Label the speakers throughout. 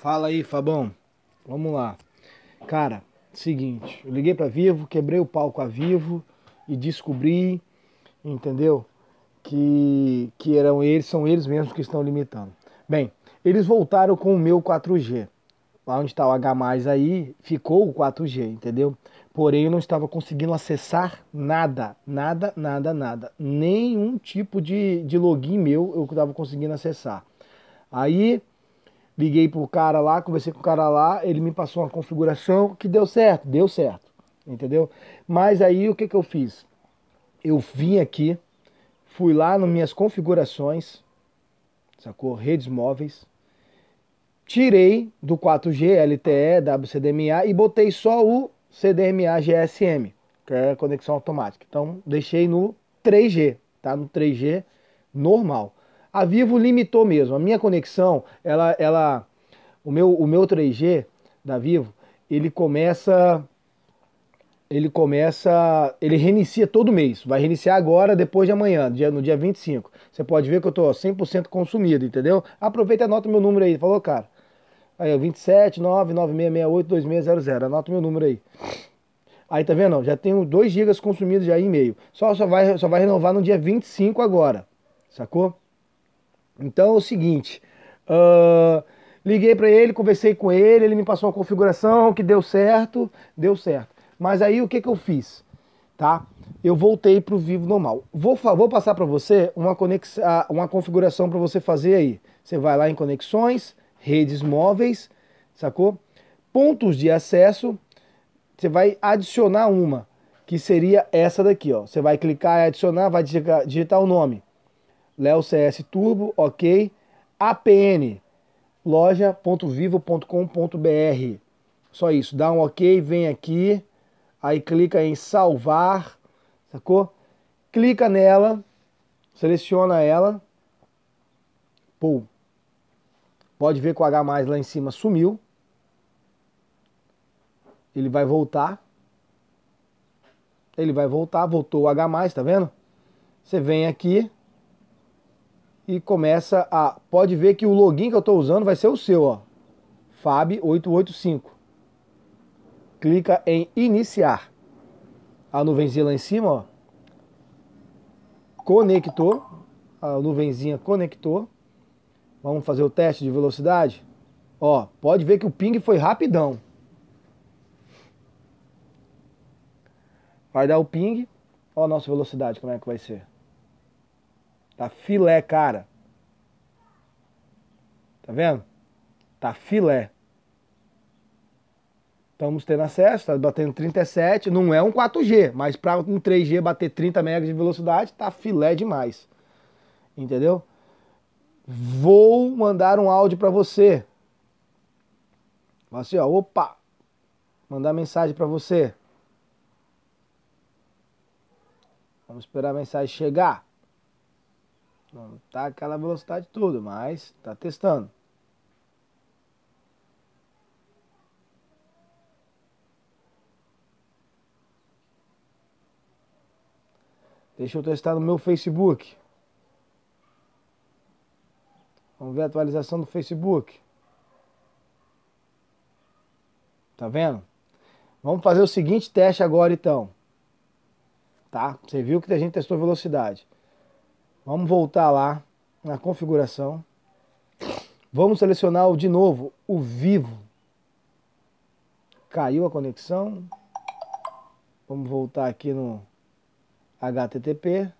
Speaker 1: Fala aí, Fabão. Vamos lá. Cara, seguinte, eu liguei para Vivo, quebrei o palco a Vivo e descobri, entendeu? Que que eram eles, são eles mesmos que estão limitando. Bem, eles voltaram com o meu 4G. Lá onde está o H+, aí, ficou o 4G, entendeu? Porém, eu não estava conseguindo acessar nada, nada, nada, nada. Nenhum tipo de, de login meu eu estava conseguindo acessar. Aí Liguei pro cara lá, conversei com o cara lá, ele me passou uma configuração que deu certo, deu certo, entendeu? Mas aí o que que eu fiz? Eu vim aqui, fui lá nas minhas configurações, sacou? Redes móveis, tirei do 4G, LTE, WCDMA e botei só o CDMA GSM, que é conexão automática. Então deixei no 3G, tá? No 3G normal. A Vivo limitou mesmo. A minha conexão, ela, ela, o meu, o meu 3G da Vivo, ele começa, ele começa, ele reinicia todo mês. Vai reiniciar agora, depois de amanhã, dia, no dia 25. Você pode ver que eu tô 100% consumido, entendeu? Aproveita e anota meu número aí. Falou, cara. Aí, 27 2600. Anota meu número aí. Aí tá vendo? Já tenho 2 gigas consumidos já em e-mail. Só, só, vai, só vai renovar no dia 25 agora. Sacou? Então é o seguinte, uh, liguei para ele, conversei com ele, ele me passou uma configuração que deu certo, deu certo. Mas aí o que, que eu fiz? Tá? Eu voltei para o vivo normal. Vou, vou passar para você uma, conexão, uma configuração para você fazer aí. Você vai lá em conexões, redes móveis, sacou? Pontos de acesso, você vai adicionar uma, que seria essa daqui, ó. Você vai clicar em adicionar, vai digitar o nome. Léo CS Turbo, ok. APN, loja.vivo.com.br. Só isso, dá um ok, vem aqui, aí clica em salvar, sacou? Clica nela, seleciona ela. Pô, pode ver que o H lá em cima sumiu. Ele vai voltar. Ele vai voltar, voltou o H, tá vendo? Você vem aqui, e começa a. Pode ver que o login que eu estou usando vai ser o seu, ó. FAB885. Clica em iniciar. A nuvenzinha lá em cima, ó. Conectou. A nuvenzinha conectou. Vamos fazer o teste de velocidade. Ó, pode ver que o ping foi rapidão. Vai dar o ping. Ó a nossa velocidade, como é que vai ser. Tá filé, cara. Tá vendo? Tá filé. Estamos tendo acesso, tá batendo 37, não é um 4G, mas para um 3G bater 30 MB de velocidade, tá filé demais. Entendeu? Vou mandar um áudio para você. Assim, ó, opa. Mandar mensagem para você. Vamos esperar a mensagem chegar. Não tá aquela velocidade tudo, mas tá testando. Deixa eu testar no meu Facebook. Vamos ver a atualização do Facebook. Tá vendo? Vamos fazer o seguinte teste agora então. Tá? Você viu que a gente testou velocidade. Vamos voltar lá na configuração. Vamos selecionar de novo o vivo. Caiu a conexão. Vamos voltar aqui no HTTP.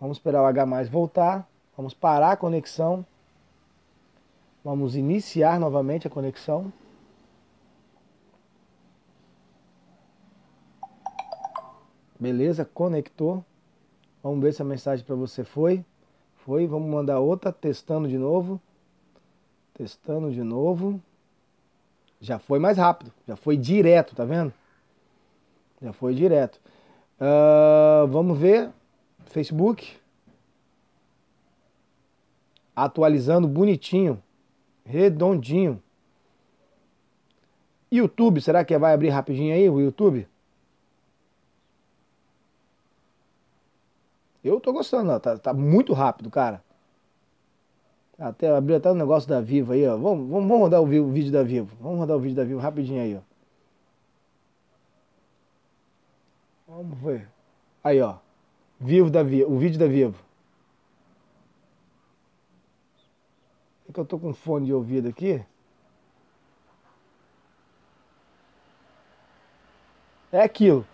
Speaker 1: Vamos esperar o H+, voltar. Vamos parar a conexão. Vamos iniciar novamente a conexão. Beleza, conectou. Vamos ver se a mensagem para você foi. Foi, vamos mandar outra, testando de novo. Testando de novo. Já foi mais rápido, já foi direto, tá vendo? Já foi direto. Uh, vamos ver. Facebook. Atualizando bonitinho. Redondinho. YouTube, será que vai abrir rapidinho aí o YouTube? Eu tô gostando, tá, tá muito rápido, cara. Até abriu até o um negócio da Vivo aí, ó. Vamos, vamos, vamos rodar o, o vídeo da Vivo. Vamos rodar o vídeo da Vivo rapidinho aí, ó. Vamos ver. Aí, ó. Vivo da Vivo, o vídeo da Vivo. É que eu tô com fone de ouvido aqui. É aquilo.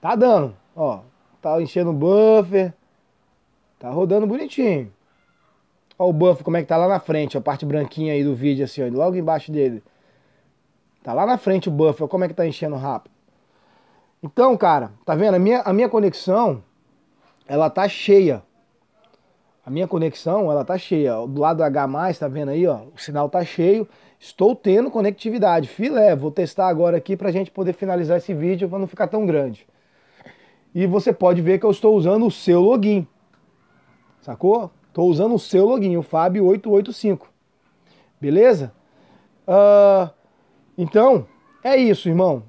Speaker 1: Tá dando, ó. Tá enchendo o buffer. Tá rodando bonitinho. Olha o buffer como é que tá lá na frente, a parte branquinha aí do vídeo, assim, ó, logo embaixo dele. Tá lá na frente o buffer, como é que tá enchendo rápido. Então, cara, tá vendo? A minha, a minha conexão, ela tá cheia. A minha conexão, ela tá cheia. Do lado H+, tá vendo aí, ó? O sinal tá cheio. Estou tendo conectividade. Filé, vou testar agora aqui pra gente poder finalizar esse vídeo, pra não ficar tão grande e você pode ver que eu estou usando o seu login. Sacou? Estou usando o seu login, o Fábio885. Beleza? Uh, então, é isso, irmão.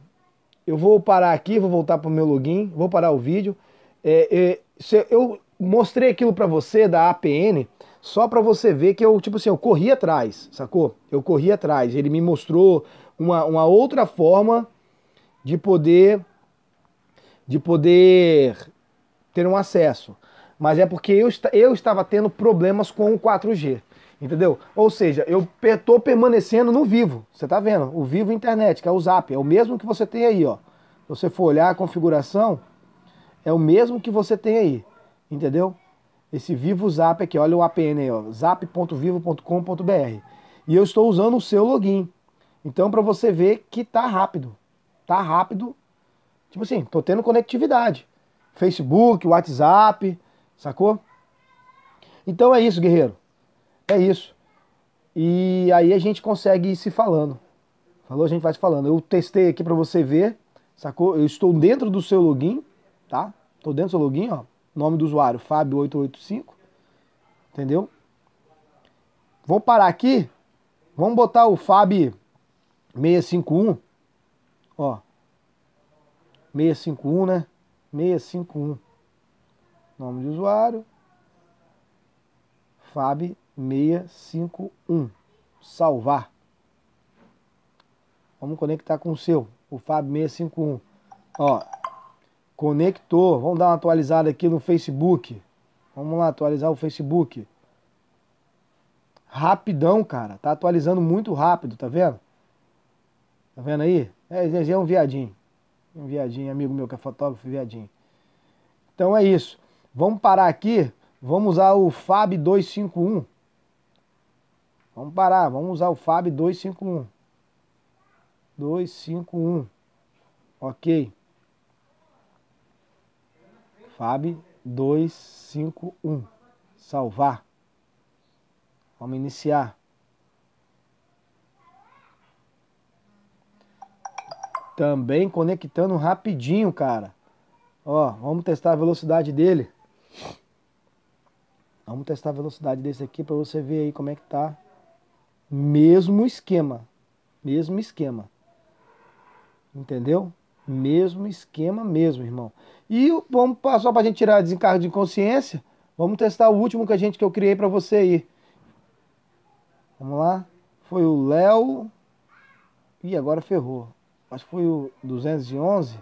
Speaker 1: Eu vou parar aqui, vou voltar para o meu login, vou parar o vídeo. É, é, eu mostrei aquilo para você da APN só para você ver que eu, tipo assim, eu corri atrás, sacou? Eu corri atrás. Ele me mostrou uma, uma outra forma de poder de poder ter um acesso. Mas é porque eu, eu estava tendo problemas com o 4G. Entendeu? Ou seja, eu estou permanecendo no vivo. Você está vendo? O vivo internet, que é o zap. É o mesmo que você tem aí, ó. Se você for olhar a configuração, é o mesmo que você tem aí. Entendeu? Esse vivo zap aqui, olha o APN aí, ó. zap.vivo.com.br. E eu estou usando o seu login. Então, para você ver que tá rápido. Tá rápido Tipo assim, tô tendo conectividade. Facebook, WhatsApp, sacou? Então é isso, guerreiro. É isso. E aí a gente consegue ir se falando. Falou, a gente vai se falando. Eu testei aqui para você ver, sacou? Eu estou dentro do seu login, tá? Tô dentro do seu login, ó. Nome do usuário, Fábio885. Entendeu? Vou parar aqui. Vamos botar o Fábio 651. Ó. 651, né? 651. Nome de usuário. Fab 651. Salvar. Vamos conectar com o seu, o Fab 651. Ó, conectou. Vamos dar uma atualizada aqui no Facebook. Vamos lá atualizar o Facebook. Rapidão, cara. Tá atualizando muito rápido, tá vendo? Tá vendo aí? É, é um viadinho. Um viadinho, amigo meu que é fotógrafo, viadinho. Então é isso. Vamos parar aqui. Vamos usar o FAB 251. Vamos parar. Vamos usar o FAB 251. 251. Ok. FAB 251. Salvar. Vamos iniciar. Também conectando rapidinho, cara. Ó, vamos testar a velocidade dele. Vamos testar a velocidade desse aqui para você ver aí como é que tá. Mesmo esquema. Mesmo esquema. Entendeu? Mesmo esquema mesmo, irmão. E vamos só para a gente tirar desencargo de consciência, vamos testar o último que a gente que eu criei para você aí. Vamos lá. Foi o Léo. e agora ferrou acho que foi o 211.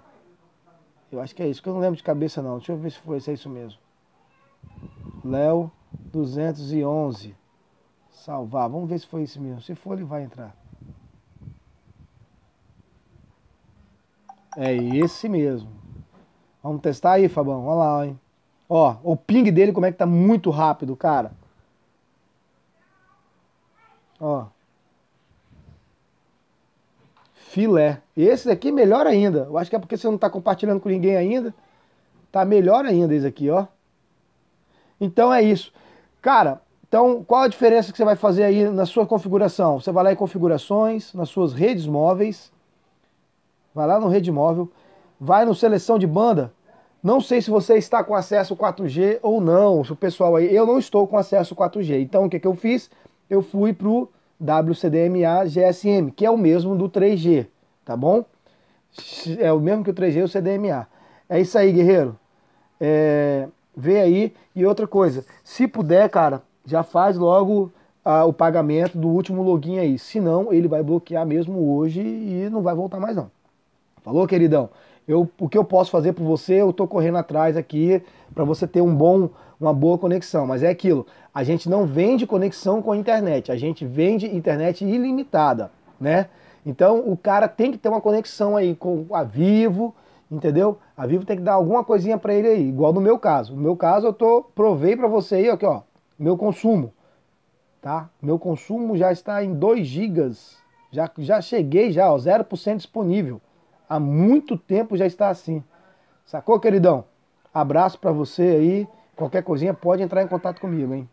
Speaker 1: Eu acho que é isso, que eu não lembro de cabeça não. Deixa eu ver se foi se é isso mesmo. Léo 211. Salvar. Vamos ver se foi isso mesmo. Se for, ele vai entrar. É esse mesmo. Vamos testar aí, Fabão. Olha lá, hein? Ó, o ping dele, como é que tá muito rápido, cara. filé. E esse daqui é melhor ainda. Eu acho que é porque você não está compartilhando com ninguém ainda. Tá melhor ainda esse aqui, ó. Então é isso. Cara, então qual a diferença que você vai fazer aí na sua configuração? Você vai lá em configurações, nas suas redes móveis. Vai lá no rede móvel. Vai no seleção de banda. Não sei se você está com acesso 4G ou não. Se o pessoal aí, eu não estou com acesso 4G. Então o que, que eu fiz? Eu fui pro WCDMA GSM, que é o mesmo do 3G, tá bom? É o mesmo que o 3G e o CDMA. É isso aí, guerreiro. É, vê aí. E outra coisa, se puder, cara, já faz logo ah, o pagamento do último login aí. Senão, ele vai bloquear mesmo hoje e não vai voltar mais não. Falou, queridão? Eu, o que eu posso fazer por você, eu tô correndo atrás aqui para você ter um bom, uma boa conexão. Mas é aquilo, a gente não vende conexão com a internet, a gente vende internet ilimitada, né? Então o cara tem que ter uma conexão aí com a Vivo, entendeu? A Vivo tem que dar alguma coisinha para ele aí, igual no meu caso. No meu caso eu tô provei para você aí, aqui, ó, meu consumo, tá? Meu consumo já está em 2 gigas. Já já cheguei já, ó, 0% disponível. Há muito tempo já está assim. Sacou, queridão? Abraço para você aí. Qualquer coisinha pode entrar em contato comigo, hein?